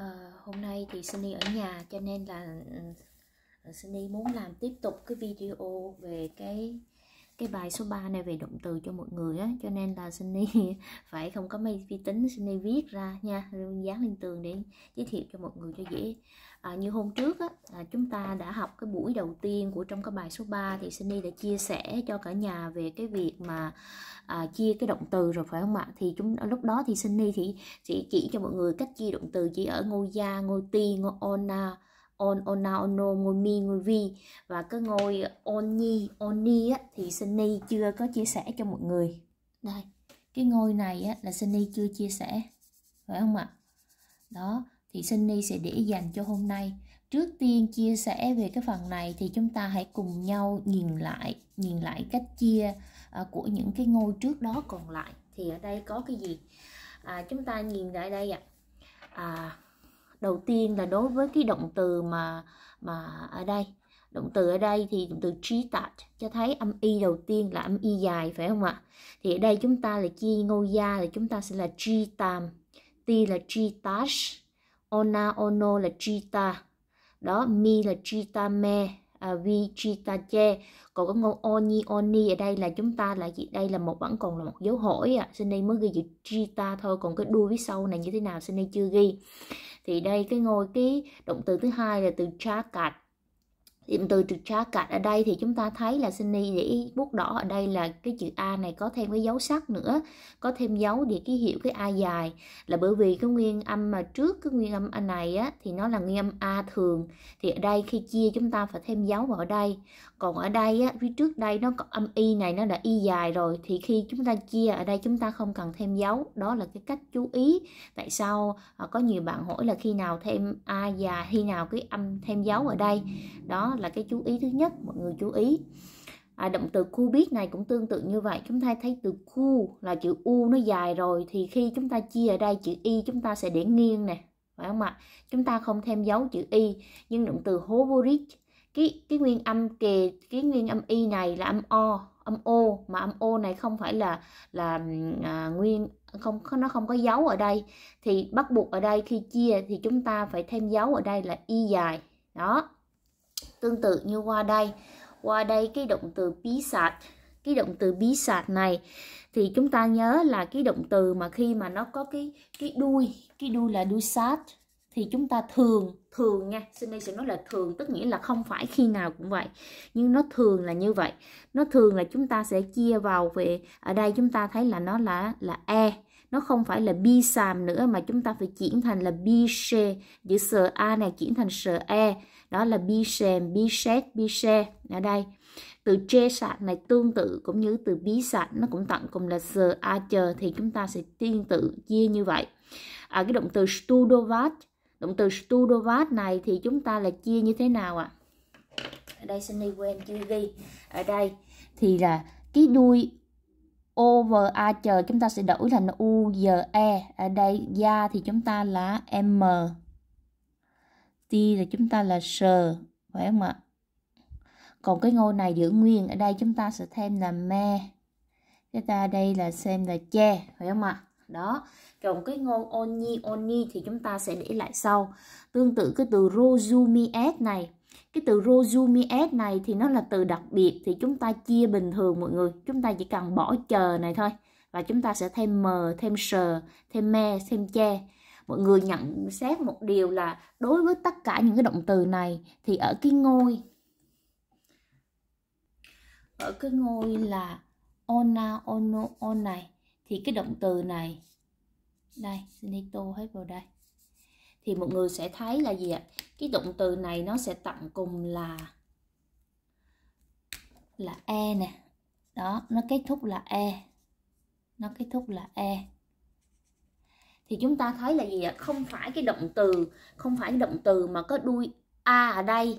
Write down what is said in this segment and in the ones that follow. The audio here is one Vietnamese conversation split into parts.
à, hôm nay thì Sunny ở nhà cho nên là ừ, ừ, Sunny muốn làm tiếp tục cái video về cái cái bài số 3 này về động từ cho mọi người á cho nên là Sunny phải không có máy vi tính Sunny viết ra nha dán lên tường để giới thiệu cho mọi người cho dễ à, như hôm trước á, à, chúng ta đã học cái buổi đầu tiên của trong cái bài số 3 thì Sunny đã chia sẻ cho cả nhà về cái việc mà à, chia cái động từ rồi phải không ạ thì chúng à, lúc đó thì Sunny thì chỉ chỉ cho mọi người cách chia động từ chỉ ở ngôi gia ngôi ti ngôi ona on ona ono ngôi mi ngôi vi và cái ngôi oni oni á, thì Sunny chưa có chia sẻ cho mọi người đây cái ngôi này á, là Sunny chưa chia sẻ phải không ạ đó thì Sunny sẽ để dành cho hôm nay trước tiên chia sẻ về cái phần này thì chúng ta hãy cùng nhau nhìn lại nhìn lại cách chia à, của những cái ngôi trước đó còn lại thì ở đây có cái gì à, chúng ta nhìn lại đây ạ à. à, đầu tiên là đối với cái động từ mà mà ở đây động từ ở đây thì động từ chitat cho thấy âm y đầu tiên là âm y dài phải không ạ thì ở đây chúng ta là chi ngô gia thì chúng ta sẽ là chitam ti là chitash ona ono là chita đó mi là chitame à, vi chita che còn có ngôn oni oni ở đây là chúng ta là gì đây là một vẫn còn là một dấu hỏi ạ à. xin đây mới ghi chữ chita thôi còn cái đuôi phía sau này như thế nào xin đây chưa ghi thì đây cái ngôi cái động từ thứ hai là từ chakat Điểm từ trực card ở đây thì chúng ta thấy là Sunny để bút đỏ ở đây là cái chữ A này có thêm cái dấu sắc nữa, có thêm dấu để ký hiệu cái A dài là bởi vì cái nguyên âm mà trước cái nguyên âm A này á thì nó là nguyên âm A thường thì ở đây khi chia chúng ta phải thêm dấu vào đây. Còn ở đây á phía trước đây nó có âm y này nó đã y dài rồi thì khi chúng ta chia ở đây chúng ta không cần thêm dấu, đó là cái cách chú ý. Tại sao à, có nhiều bạn hỏi là khi nào thêm A dài, khi nào cái âm thêm dấu ở đây. Đó là cái chú ý thứ nhất mọi người chú ý à, động từ cool biết này cũng tương tự như vậy chúng ta thấy từ cool là chữ u nó dài rồi thì khi chúng ta chia ở đây chữ y chúng ta sẽ để nghiêng nè phải không ạ chúng ta không thêm dấu chữ y nhưng động từ hovorit cái cái nguyên âm kề cái nguyên âm y này là âm o âm o mà âm o này không phải là là à, nguyên không nó không có dấu ở đây thì bắt buộc ở đây khi chia thì chúng ta phải thêm dấu ở đây là y dài đó tương tự như qua đây qua đây cái động từ bí sạch cái động từ bí sạch này thì chúng ta nhớ là cái động từ mà khi mà nó có cái cái đuôi cái đuôi là đuôi sát thì chúng ta thường thường nha xin đây sẽ nói là thường tức nghĩa là không phải khi nào cũng vậy nhưng nó thường là như vậy nó thường là chúng ta sẽ chia vào về ở đây chúng ta thấy là nó là là e nó không phải là bi sàm nữa mà chúng ta phải chuyển thành là bi c chữ s a này chuyển thành s e đó là Bishem, Bishet, Bishe ở đây từ che sạc này tương tự cũng như từ bí sạc nó cũng tặng cùng là giờ a chờ thì chúng ta sẽ tương tự chia như vậy à, cái động từ studovat động từ studovat này thì chúng ta là chia như thế nào ạ à? ở đây Sunny quên chưa ghi ở đây thì là cái đuôi over a chờ chúng ta sẽ đổi thành u giờ e ở đây da thì chúng ta là m ti là chúng ta là sờ, phải không ạ? Còn cái ngôi này giữ nguyên, ở đây chúng ta sẽ thêm là me. Chúng ta đây là xem là che, phải không ạ? Đó, còn cái ngôn oni, oni thì chúng ta sẽ để lại sau. Tương tự cái từ rozumies này, cái từ rozumies này thì nó là từ đặc biệt thì chúng ta chia bình thường mọi người. Chúng ta chỉ cần bỏ chờ này thôi và chúng ta sẽ thêm m, thêm sờ, thêm me, thêm che mọi người nhận xét một điều là đối với tất cả những cái động từ này thì ở cái ngôi ở cái ngôi là ona ono on này thì cái động từ này đây xin tô hết vào đây thì mọi người sẽ thấy là gì ạ cái động từ này nó sẽ tặng cùng là là e nè đó nó kết thúc là e nó kết thúc là e thì chúng ta thấy là gì ạ không phải cái động từ không phải cái động từ mà có đuôi a ở đây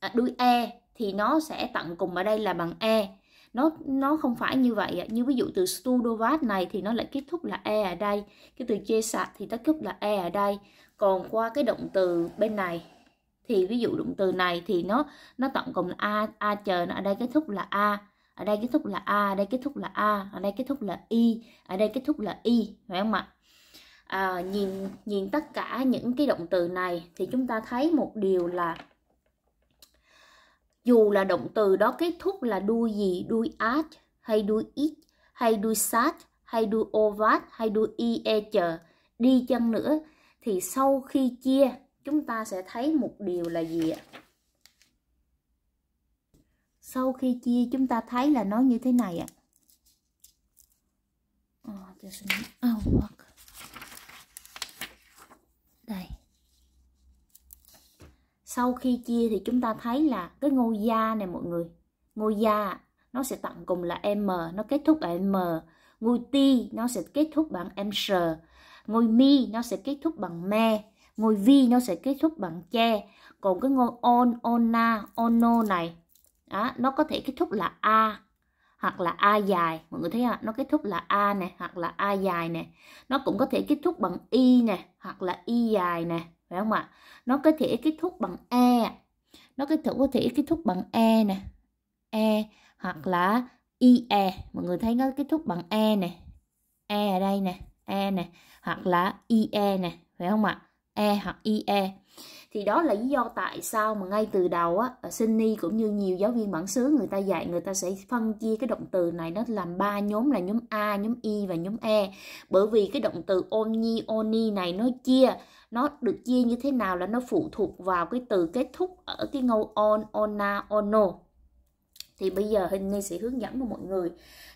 à, đuôi e thì nó sẽ tận cùng ở đây là bằng e nó nó không phải như vậy ạ như ví dụ từ studovat này thì nó lại kết thúc là e ở đây cái từ chê sạch thì kết thúc là e ở đây còn qua cái động từ bên này thì ví dụ động từ này thì nó nó tận cùng là a a chờ nó ở đây kết thúc là a ở đây kết thúc là a ở đây kết thúc là a ở đây kết thúc là y ở đây kết thúc là y phải không ạ à, nhìn nhìn tất cả những cái động từ này thì chúng ta thấy một điều là dù là động từ đó kết thúc là đuôi gì đuôi at hay đuôi it hay đuôi sát hay ovat hay đuôi ie chờ đi chăng nữa thì sau khi chia chúng ta sẽ thấy một điều là gì ạ sau khi chia chúng ta thấy là nó như thế này ạ à. oh, này sau khi chia thì chúng ta thấy là cái ngôi da này mọi người ngôi da nó sẽ tặng cùng là m nó kết thúc ở m ngôi ti nó sẽ kết thúc bằng mr ngôi mi nó sẽ kết thúc bằng me ngôi vi nó sẽ kết thúc bằng che còn cái ngôi on ona ono này đó, nó có thể kết thúc là a hoặc là a dài mọi người thấy không nó kết thúc là a này hoặc là a dài này nó cũng có thể kết thúc bằng y này hoặc là y dài này phải không ạ nó có thể kết thúc bằng e nó kết thúc có thể kết thúc bằng e này e hoặc là ie mọi người thấy nó kết thúc bằng e này e ở đây này e này hoặc là ie này phải không ạ e hoặc ie thì đó là lý do tại sao mà ngay từ đầu á Sunni cũng như nhiều giáo viên bản xứ người ta dạy người ta sẽ phân chia cái động từ này nó làm ba nhóm là nhóm A nhóm I và nhóm E bởi vì cái động từ oni oni này nó chia nó được chia như thế nào là nó phụ thuộc vào cái từ kết thúc ở cái ngâu on ona ono thì bây giờ hình như sẽ hướng dẫn cho mọi người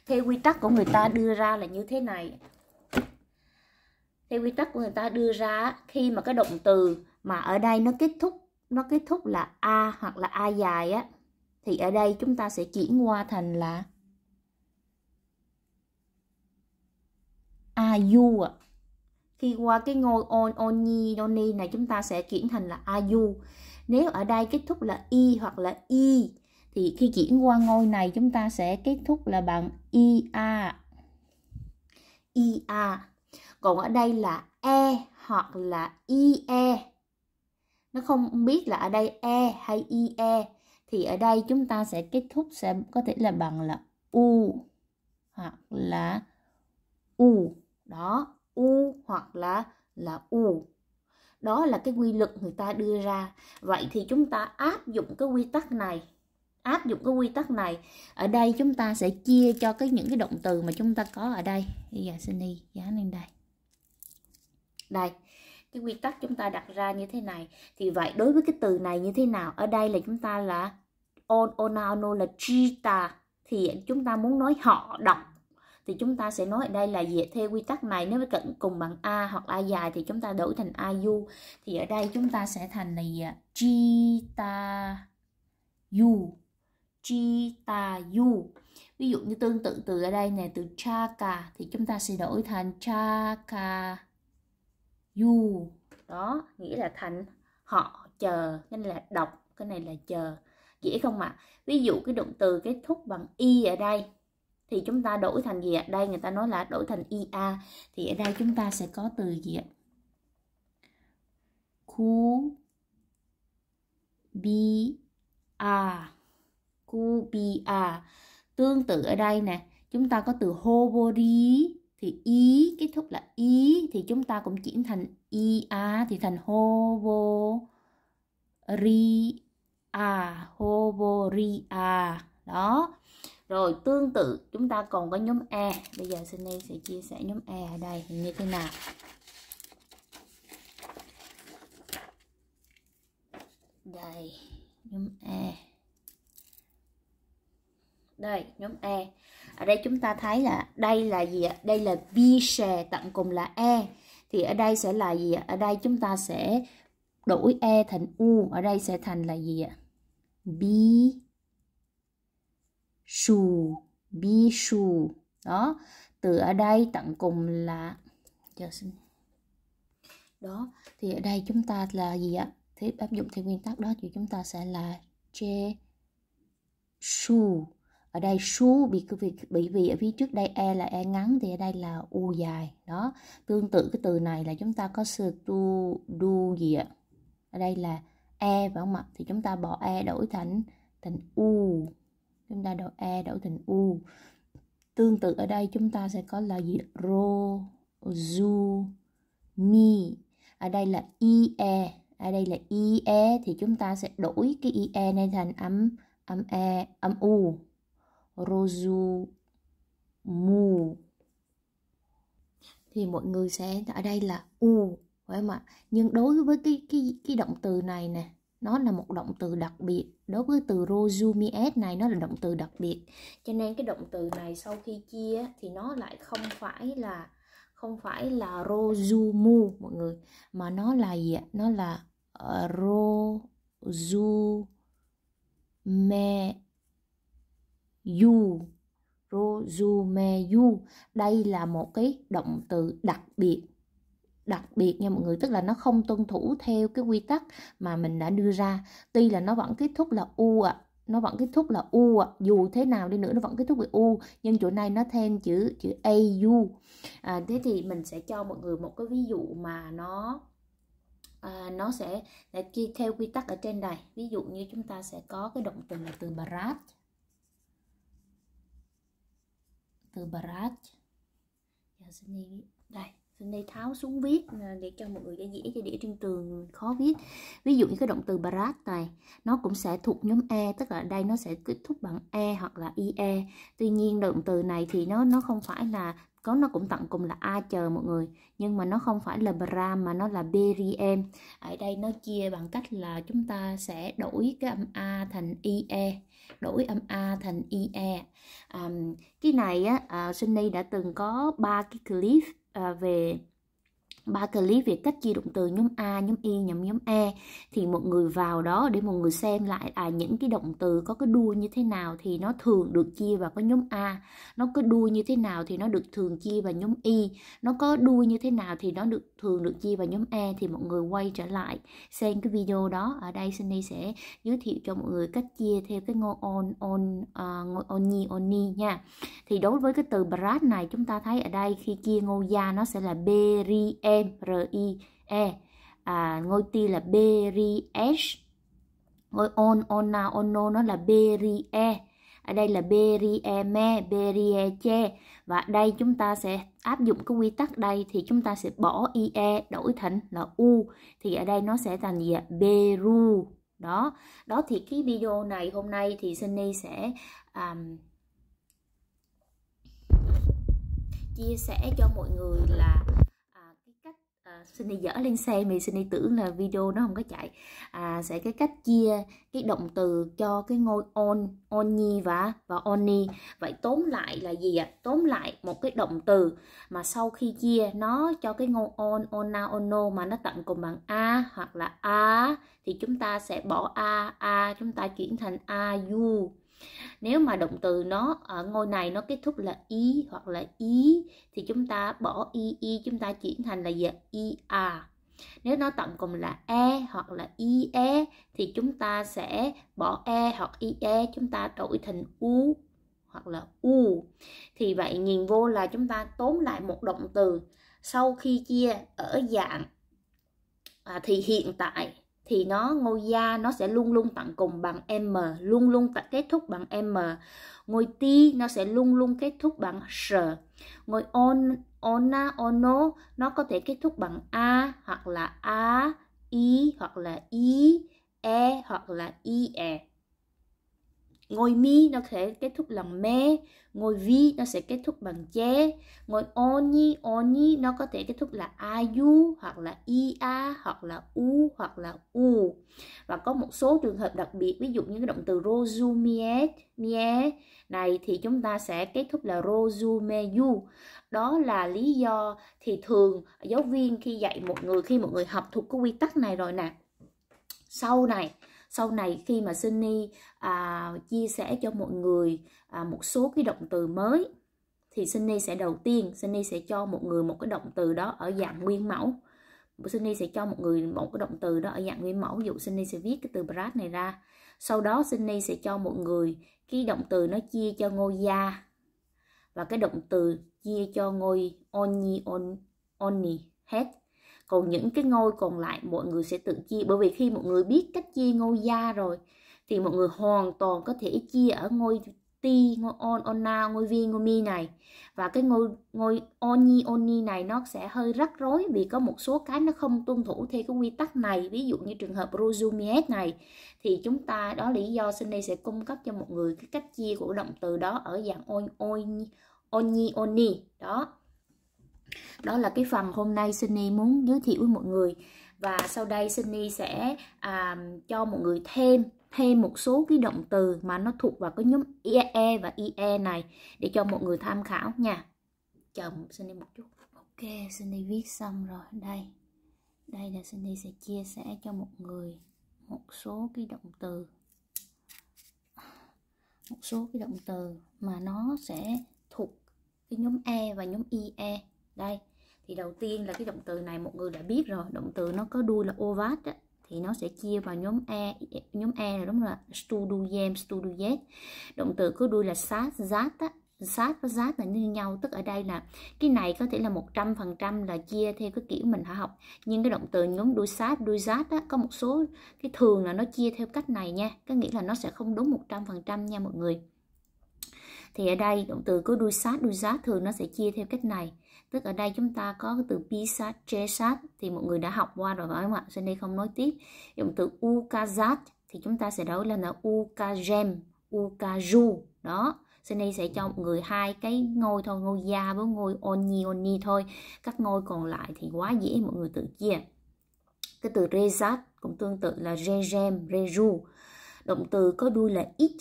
theo quy tắc của người ta đưa ra là như thế này theo quy tắc của người ta đưa ra khi mà cái động từ mà ở đây nó kết thúc nó kết thúc là a hoặc là a dài á thì ở đây chúng ta sẽ chuyển qua thành là a du ạ khi qua cái ngôi on oni nhi này chúng ta sẽ chuyển thành là a du nếu ở đây kết thúc là y hoặc là y thì khi chuyển qua ngôi này chúng ta sẽ kết thúc là bằng i a i a còn ở đây là e hoặc là i e nó không biết là ở đây e hay i e thì ở đây chúng ta sẽ kết thúc sẽ có thể là bằng là u hoặc là u đó u hoặc là là u đó là cái quy luật người ta đưa ra vậy thì chúng ta áp dụng cái quy tắc này áp dụng cái quy tắc này ở đây chúng ta sẽ chia cho cái những cái động từ mà chúng ta có ở đây bây giờ xin đi dán lên đây đây cái quy tắc chúng ta đặt ra như thế này thì vậy đối với cái từ này như thế nào ở đây là chúng ta là on ona ono là chita thì chúng ta muốn nói họ đọc thì chúng ta sẽ nói ở đây là gì theo quy tắc này nếu cận cùng bằng a hoặc a dài thì chúng ta đổi thành a u thì ở đây chúng ta sẽ thành là gì chita u chita u ví dụ như tương tự từ ở đây này từ chaka thì chúng ta sẽ đổi thành chaka du đó nghĩa là thành họ chờ nên là đọc cái này là chờ dễ không ạ à? ví dụ cái động từ kết thúc bằng y ở đây thì chúng ta đổi thành gì ạ đây người ta nói là đổi thành ia thì ở đây chúng ta sẽ có từ gì ạ à? ku bi a ku bi a tương tự ở đây nè chúng ta có từ hobori thì ý kết thúc là ý thì chúng ta cũng chuyển thành i a thì thành hovo ri a hovo ri a đó rồi tương tự chúng ta còn có nhóm e bây giờ Sunny sẽ chia sẻ nhóm e ở đây như thế nào đây nhóm e đây nhóm e ở đây chúng ta thấy là đây là gì ạ đây là vi xè tận cùng là e thì ở đây sẽ là gì ạ ở đây chúng ta sẽ đổi e thành u ở đây sẽ thành là gì ạ bi su bi su đó từ ở đây tận cùng là chờ xin đó thì ở đây chúng ta là gì ạ thế áp dụng theo nguyên tắc đó thì chúng ta sẽ là che su ở đây su bị việc bị vì ở phía trước đây e là e ngắn thì ở đây là u dài đó tương tự cái từ này là chúng ta có sự tu du gì ạ ở đây là e phải không ạ thì chúng ta bỏ e đổi thành thành u chúng ta đổi e đổi thành u tương tự ở đây chúng ta sẽ có là gì ro zu mi ở đây là ie ở đây là ie thì chúng ta sẽ đổi cái ie này thành âm âm e âm u rozu mu thì mọi người sẽ ở đây là u phải không ạ nhưng đối với cái cái cái động từ này nè nó là một động từ đặc biệt đối với từ rozumies này nó là động từ đặc biệt cho nên cái động từ này sau khi chia thì nó lại không phải là không phải là rozumu mọi người mà nó là gì ạ nó là ờ, rozume you Rozumeyu đây là một cái động từ đặc biệt đặc biệt nha mọi người tức là nó không tuân thủ theo cái quy tắc mà mình đã đưa ra tuy là nó vẫn kết thúc là u ạ à, nó vẫn kết thúc là u à. dù thế nào đi nữa nó vẫn kết thúc với u nhưng chỗ này nó thêm chữ chữ au à, thế thì mình sẽ cho mọi người một cái ví dụ mà nó à, nó sẽ, sẽ theo quy tắc ở trên này ví dụ như chúng ta sẽ có cái động từ là từ barat từ barat giờ dạ, đi đây xin đây tháo xuống viết ờ, để cho mọi người dễ dễ cho đĩa trên trường khó viết ví dụ như cái động từ barat này nó cũng sẽ thuộc nhóm e tức là đây nó sẽ kết thúc bằng e hoặc là ie tuy nhiên động từ này thì nó nó không phải là có nó cũng tặng cùng là a chờ mọi người nhưng mà nó không phải là bra mà nó là beriem ở đây nó chia bằng cách là chúng ta sẽ đổi cái âm a thành ie đổi âm a thành ie um, cái này á uh, Sunny đã từng có ba cái clip uh, về ba clip về cách chia động từ nhóm A, nhóm Y, nhóm nhóm E thì một người vào đó để một người xem lại à những cái động từ có cái đuôi như thế nào thì nó thường được chia vào cái nhóm A, nó có đuôi như thế nào thì nó được thường chia vào nhóm Y, nó có đuôi như thế nào thì nó được thường được chia vào nhóm E thì mọi người quay trở lại xem cái video đó ở đây Sunny sẽ giới thiệu cho mọi người cách chia theo cái ngôi on on uh, on oni on nha. Thì đối với cái từ brad này chúng ta thấy ở đây khi chia ngôi gia nó sẽ là berie em r i e à, ngôi ti là b r i h ngôi on ona ono nó là b r i e ở đây là b e, b r r i i e e che và đây chúng ta sẽ áp dụng cái quy tắc đây thì chúng ta sẽ bỏ i e đổi thành là u thì ở đây nó sẽ thành gì ạ? b r u đó đó thì cái video này hôm nay thì Sunny sẽ um, chia sẻ cho mọi người xin đi dở lên xe mì xin đi tưởng là video nó không có chạy à, sẽ cái cách chia cái động từ cho cái ngôi on oni và và oni vậy tóm lại là gì ạ tóm lại một cái động từ mà sau khi chia nó cho cái ngôi on ona ono mà nó tận cùng bằng a hoặc là a thì chúng ta sẽ bỏ a a chúng ta chuyển thành a u nếu mà động từ nó ở ngôi này nó kết thúc là y hoặc là ý thì chúng ta bỏ y y chúng ta chuyển thành là giờ a nếu nó tổng cùng là e hoặc là e thì chúng ta sẽ bỏ e hoặc e chúng ta đổi thành u hoặc là u thì vậy nhìn vô là chúng ta tóm lại một động từ sau khi chia ở dạng à, thì hiện tại thì nó ngôi da nó sẽ luôn luôn tận cùng bằng m luôn luôn tận kết thúc bằng m ngôi ti nó sẽ luôn luôn kết thúc bằng s ngôi on ona ono nó có thể kết thúc bằng a hoặc là a i hoặc là i e hoặc là i e ngôi mi nó sẽ kết thúc bằng me ngôi vi nó sẽ kết thúc bằng che ngôi oni oni nó có thể kết thúc là ayu hoặc là ia hoặc là u hoặc là u và có một số trường hợp đặc biệt ví dụ như cái động từ rozumiet mie này thì chúng ta sẽ kết thúc là rozumeyu đó là lý do thì thường giáo viên khi dạy một người khi một người học thuộc cái quy tắc này rồi nè sau này sau này khi mà Sunny à, chia sẻ cho mọi người à, một số cái động từ mới thì Sunny sẽ đầu tiên Sunny sẽ cho một người một cái động từ đó ở dạng nguyên mẫu Sunny sẽ cho một người một cái động từ đó ở dạng nguyên mẫu ví dụ Sunny sẽ viết cái từ brad này ra sau đó Sunny sẽ cho một người cái động từ nó chia cho ngôi gia và cái động từ chia cho ngôi oni on oni hết còn những cái ngôi còn lại mọi người sẽ tự chia bởi vì khi mọi người biết cách chia ngôi gia rồi thì mọi người hoàn toàn có thể chia ở ngôi ti ngôi on ona ngôi vi ngôi mi này và cái ngôi ngôi oni oni này nó sẽ hơi rắc rối vì có một số cái nó không tuân thủ theo cái quy tắc này ví dụ như trường hợp rozumiet này thì chúng ta đó lý do sinh sẽ cung cấp cho một người cái cách chia của động từ đó ở dạng on on oni oni đó đó là cái phần hôm nay Sunny muốn giới thiệu với mọi người và sau đây Sunny sẽ à, cho mọi người thêm thêm một số cái động từ mà nó thuộc vào cái nhóm IE e và IE e này để cho mọi người tham khảo nha chờ Sunny một chút ok Sunny viết xong rồi đây đây là Sunny sẽ chia sẻ cho mọi người một số cái động từ một số cái động từ mà nó sẽ thuộc cái nhóm E và nhóm IE đây thì đầu tiên là cái động từ này một người đã biết rồi động từ nó có đuôi là ovat á, thì nó sẽ chia vào nhóm E nhóm E là đúng là studuyem studuyet động từ có đuôi là sát zat á sát với sát là như nhau tức ở đây là cái này có thể là một trăm phần trăm là chia theo cái kiểu mình học nhưng cái động từ nhóm đuôi sát đuôi sát á, có một số cái thường là nó chia theo cách này nha có nghĩa là nó sẽ không đúng một trăm phần trăm nha mọi người thì ở đây động từ có đuôi sát đuôi sát thường nó sẽ chia theo cách này tức ở đây chúng ta có cái từ pi sát che sát thì mọi người đã học qua rồi phải không ạ cho đây không nói tiếp động từ ukazat thì chúng ta sẽ đổi lên là ukajem ukaju đó đây sẽ cho mọi người hai cái ngôi thôi ngôi da với ngôi oni oni thôi các ngôi còn lại thì quá dễ mọi người tự chia cái từ rezat cũng tương tự là rejem reju động từ có đuôi là it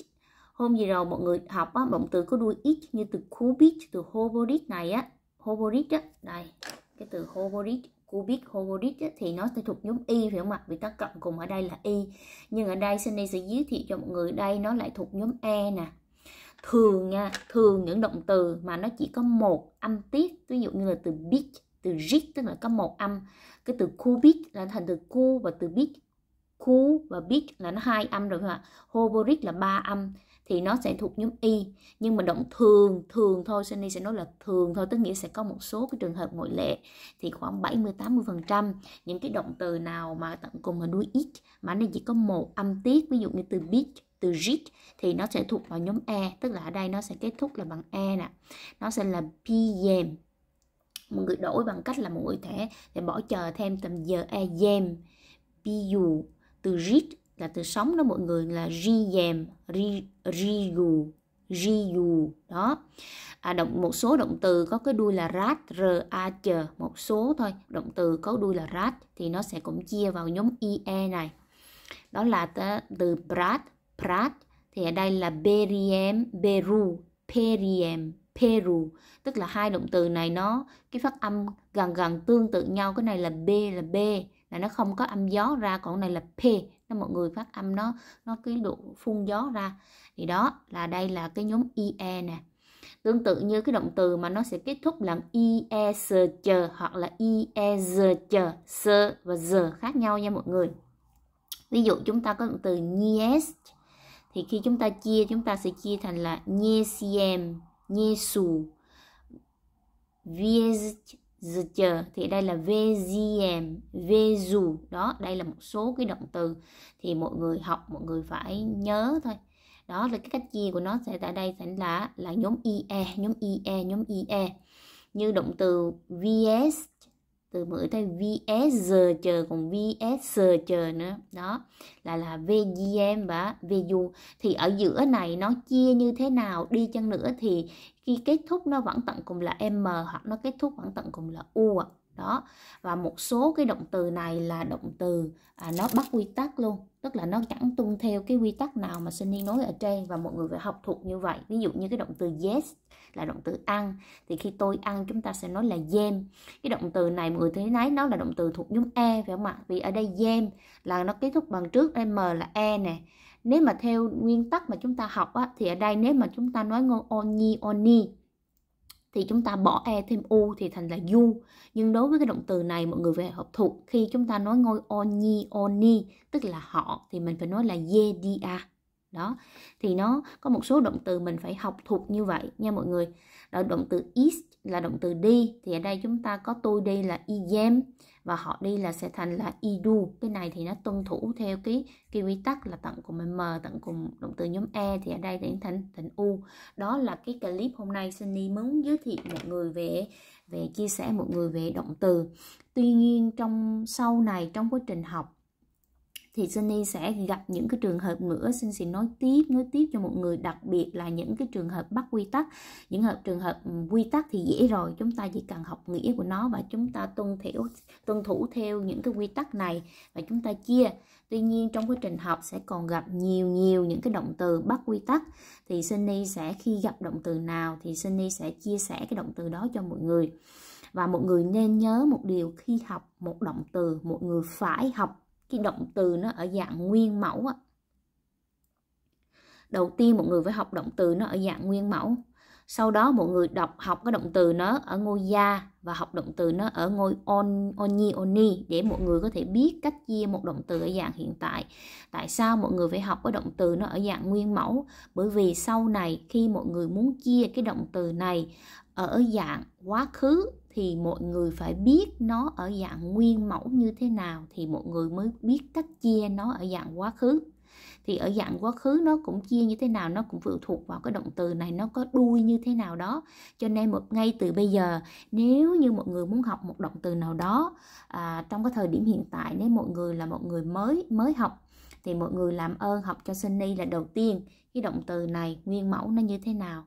hôm gì rồi mọi người học á, động từ có đuôi it như từ cubic từ hoborit này á hoborit á đây cái từ hoborit cubic hoborit á, thì nó sẽ thuộc nhóm y phải không ạ vì ta cộng cùng ở đây là y nhưng ở đây Sunny sẽ giới thiệu cho mọi người đây nó lại thuộc nhóm e nè thường nha thường những động từ mà nó chỉ có một âm tiết ví dụ như là từ big, từ jit tức là có một âm cái từ cubic là thành từ cu và từ big cu và big là nó hai âm rồi ạ hoborit là ba âm thì nó sẽ thuộc nhóm y nhưng mà động thường thường thôi Sunny sẽ nói là thường thôi tức nghĩa sẽ có một số cái trường hợp ngoại lệ thì khoảng 70 80 phần trăm những cái động từ nào mà tận cùng ở đuôi x mà nó chỉ có một âm tiết ví dụ như từ big từ jig thì nó sẽ thuộc vào nhóm e tức là ở đây nó sẽ kết thúc là bằng e nè nó sẽ là pm e mọi người đổi bằng cách là mọi người thể để bỏ chờ thêm tầm giờ e gem từ jig là từ sống đó mọi người là ri dèm ri ri gù ri đó à, động một số động từ có cái đuôi là rat r a chờ một số thôi động từ có đuôi là rat thì nó sẽ cũng chia vào nhóm ie này đó là từ prat prat thì ở đây là beriem beru periem Peru tức là hai động từ này nó cái phát âm gần gần tương tự nhau cái này là b là b là nó không có âm gió ra còn này là p nó mọi người phát âm nó nó cái độ phun gió ra thì đó là đây là cái nhóm ie nè tương tự như cái động từ mà nó sẽ kết thúc là ie chờ hoặc là ie chờ sơ và giờ khác nhau nha mọi người ví dụ chúng ta có động từ yes thì khi chúng ta chia chúng ta sẽ chia thành là nhesiem nhesu viest dự chờ thì đây là VGM, VZU đó, đây là một số cái động từ thì mọi người học mọi người phải nhớ thôi. Đó là cái cách chia của nó sẽ tại đây sẽ là là nhóm IE, nhóm IE, nhóm IE. Như động từ VS từ mới tới VS giờ chờ còn VS giờ chờ nữa đó là là VGM và ve VU thì ở giữa này nó chia như thế nào đi chăng nữa thì khi kết thúc nó vẫn tận cùng là m hoặc nó kết thúc vẫn tận cùng là u ạ đó và một số cái động từ này là động từ à, nó bắt quy tắc luôn tức là nó chẳng tuân theo cái quy tắc nào mà Sunny nói ở trên và mọi người phải học thuộc như vậy ví dụ như cái động từ yes là động từ ăn thì khi tôi ăn chúng ta sẽ nói là dêm cái động từ này mọi người thấy nấy nó là động từ thuộc nhóm e phải không ạ vì ở đây dêm là nó kết thúc bằng trước m là e nè nếu mà theo nguyên tắc mà chúng ta học á, thì ở đây nếu mà chúng ta nói ngôn oni oni thì chúng ta bỏ e thêm u thì thành là du nhưng đối với cái động từ này mọi người phải học thuộc khi chúng ta nói ngôi oni oni tức là họ thì mình phải nói là yedia đó thì nó có một số động từ mình phải học thuộc như vậy nha mọi người đó động từ is là động từ đi thì ở đây chúng ta có tôi đi là iem và họ đi là sẽ thành là idu cái này thì nó tuân thủ theo cái cái quy tắc là tận cùng m tận cùng động từ nhóm e thì ở đây thì thành thành u đó là cái clip hôm nay Sunny muốn giới thiệu mọi người về về chia sẻ mọi người về động từ tuy nhiên trong sau này trong quá trình học thì Sunny sẽ gặp những cái trường hợp nữa xin xin nói tiếp nói tiếp cho mọi người đặc biệt là những cái trường hợp bắt quy tắc những hợp trường hợp ừ, quy tắc thì dễ rồi chúng ta chỉ cần học nghĩa của nó và chúng ta tuân theo tuân thủ theo những cái quy tắc này và chúng ta chia tuy nhiên trong quá trình học sẽ còn gặp nhiều nhiều những cái động từ bắt quy tắc thì Sunny sẽ khi gặp động từ nào thì Sunny sẽ chia sẻ cái động từ đó cho mọi người và mọi người nên nhớ một điều khi học một động từ mọi người phải học cái động từ nó ở dạng nguyên mẫu á đầu tiên mọi người phải học động từ nó ở dạng nguyên mẫu sau đó mọi người đọc học cái động từ nó ở ngôi gia và học động từ nó ở ngôi on oni oni để mọi người có thể biết cách chia một động từ ở dạng hiện tại tại sao mọi người phải học cái động từ nó ở dạng nguyên mẫu bởi vì sau này khi mọi người muốn chia cái động từ này ở dạng quá khứ thì mọi người phải biết nó ở dạng nguyên mẫu như thế nào thì mọi người mới biết cách chia nó ở dạng quá khứ thì ở dạng quá khứ nó cũng chia như thế nào nó cũng phụ thuộc vào cái động từ này nó có đuôi như thế nào đó cho nên một ngay từ bây giờ nếu như mọi người muốn học một động từ nào đó à, trong cái thời điểm hiện tại nếu mọi người là một người mới mới học thì mọi người làm ơn học cho Sunny là đầu tiên cái động từ này nguyên mẫu nó như thế nào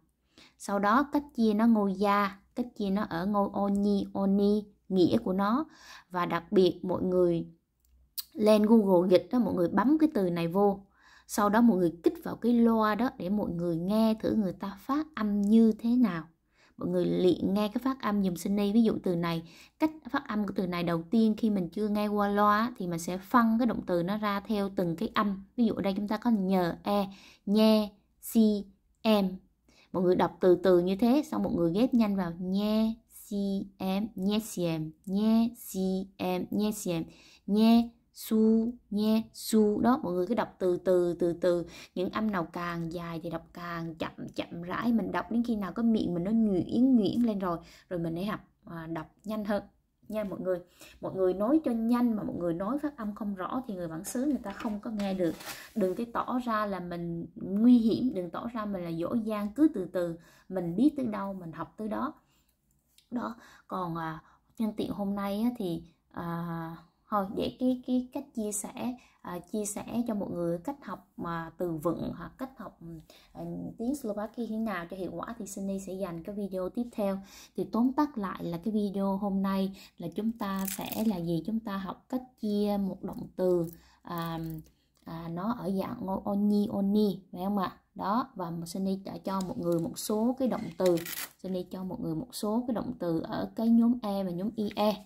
sau đó cách chia nó ngôi gia cách chia nó ở ngôi oni oni nghĩa của nó và đặc biệt mọi người lên google dịch đó mọi người bấm cái từ này vô sau đó mọi người kích vào cái loa đó để mọi người nghe thử người ta phát âm như thế nào mọi người luyện nghe cái phát âm dùm Sunny ví dụ từ này cách phát âm của từ này đầu tiên khi mình chưa nghe qua loa thì mình sẽ phân cái động từ nó ra theo từng cái âm ví dụ ở đây chúng ta có nhờ e nhe si em mọi người đọc từ từ như thế xong mọi người ghép nhanh vào nhé si em nhé si em nhé si em nhé si em nhé su nhé su đó mọi người cứ đọc từ từ từ từ những âm nào càng dài thì đọc càng chậm chậm rãi mình đọc đến khi nào có miệng mình nó nhuyễn nhuyễn lên rồi rồi mình hãy học à, đọc nhanh hơn nha mọi người mọi người nói cho nhanh mà mọi người nói phát âm không rõ thì người bản xứ người ta không có nghe được đừng cái tỏ ra là mình nguy hiểm đừng tỏ ra mình là dỗ dang cứ từ từ mình biết tới đâu mình học tới đó đó còn à, nhân tiện hôm nay á, thì à, thôi để cái cái cách chia sẻ à, chia sẻ cho mọi người cách học mà từ vựng hoặc cách học à, tiếng Slovakia thế nào cho hiệu quả thì Sunny sẽ dành cái video tiếp theo thì tóm tắt lại là cái video hôm nay là chúng ta sẽ là gì chúng ta học cách chia một động từ à, à, nó ở dạng oni oni phải không ạ đó và Sunny đã cho một người một số cái động từ Sunny cho một người một số cái động từ ở cái nhóm E và nhóm IE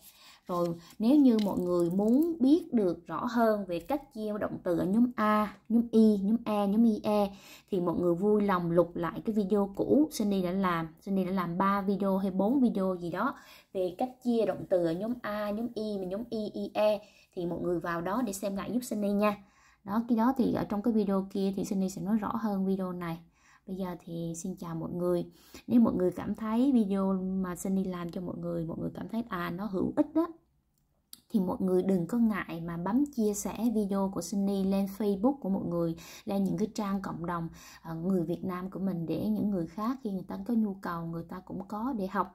rồi nếu như mọi người muốn biết được rõ hơn về cách chia động từ ở nhóm A, nhóm Y, nhóm E, nhóm IE thì mọi người vui lòng lục lại cái video cũ Sunny đã làm. Sunny đã làm 3 video hay 4 video gì đó về cách chia động từ ở nhóm A, nhóm Y và nhóm i IE thì mọi người vào đó để xem lại giúp Sunny nha. Đó, cái đó thì ở trong cái video kia thì Sunny sẽ nói rõ hơn video này. Bây giờ thì xin chào mọi người. Nếu mọi người cảm thấy video mà Sunny làm cho mọi người, mọi người cảm thấy à nó hữu ích đó thì mọi người đừng có ngại mà bấm chia sẻ video của Sunny lên Facebook của mọi người lên những cái trang cộng đồng ờ, người Việt Nam của mình để những người khác khi người ta có nhu cầu người ta cũng có để học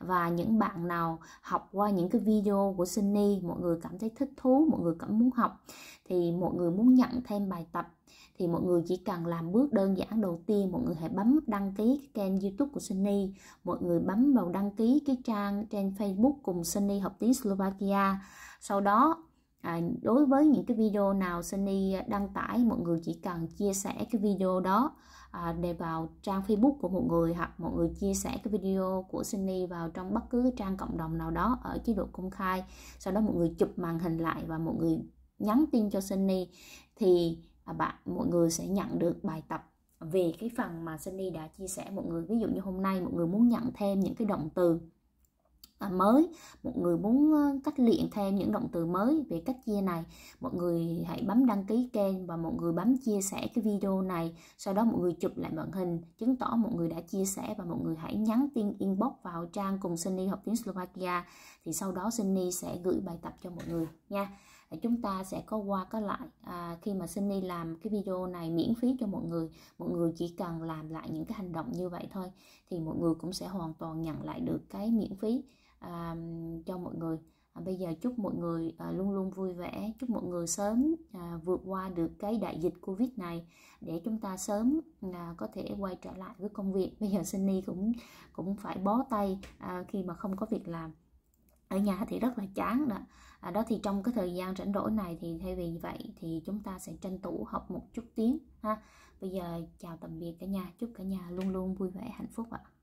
và những bạn nào học qua những cái video của Sunny mọi người cảm thấy thích thú mọi người cảm muốn học thì mọi người muốn nhận thêm bài tập thì mọi người chỉ cần làm bước đơn giản đầu tiên mọi người hãy bấm đăng ký kênh youtube của Sunny mọi người bấm vào đăng ký cái trang trên facebook cùng Sunny học tiếng Slovakia sau đó à, đối với những cái video nào Sunny đăng tải mọi người chỉ cần chia sẻ cái video đó à, để vào trang Facebook của mọi người hoặc mọi người chia sẻ cái video của Sunny vào trong bất cứ trang cộng đồng nào đó ở chế độ công khai sau đó mọi người chụp màn hình lại và mọi người nhắn tin cho Sunny thì à, bạn mọi người sẽ nhận được bài tập về cái phần mà Sunny đã chia sẻ mọi người ví dụ như hôm nay mọi người muốn nhận thêm những cái động từ à, mới mọi người muốn cách luyện thêm những động từ mới về cách chia này mọi người hãy bấm đăng ký kênh và mọi người bấm chia sẻ cái video này sau đó mọi người chụp lại màn hình chứng tỏ mọi người đã chia sẻ và mọi người hãy nhắn tin inbox vào trang cùng Sunny học tiếng Slovakia thì sau đó Sunny sẽ gửi bài tập cho mọi người nha chúng ta sẽ có qua có lại à, khi mà Sunny làm cái video này miễn phí cho mọi người mọi người chỉ cần làm lại những cái hành động như vậy thôi thì mọi người cũng sẽ hoàn toàn nhận lại được cái miễn phí à, cho mọi người à, bây giờ chúc mọi người à, luôn luôn vui vẻ chúc mọi người sớm à, vượt qua được cái đại dịch covid này để chúng ta sớm à, có thể quay trở lại với công việc bây giờ Sunny cũng cũng phải bó tay à, khi mà không có việc làm ở nhà thì rất là chán đó à, đó thì trong cái thời gian rảnh rỗi này thì thay vì vậy thì chúng ta sẽ tranh thủ học một chút tiếng ha bây giờ chào tạm biệt cả nhà chúc cả nhà luôn luôn vui vẻ hạnh phúc ạ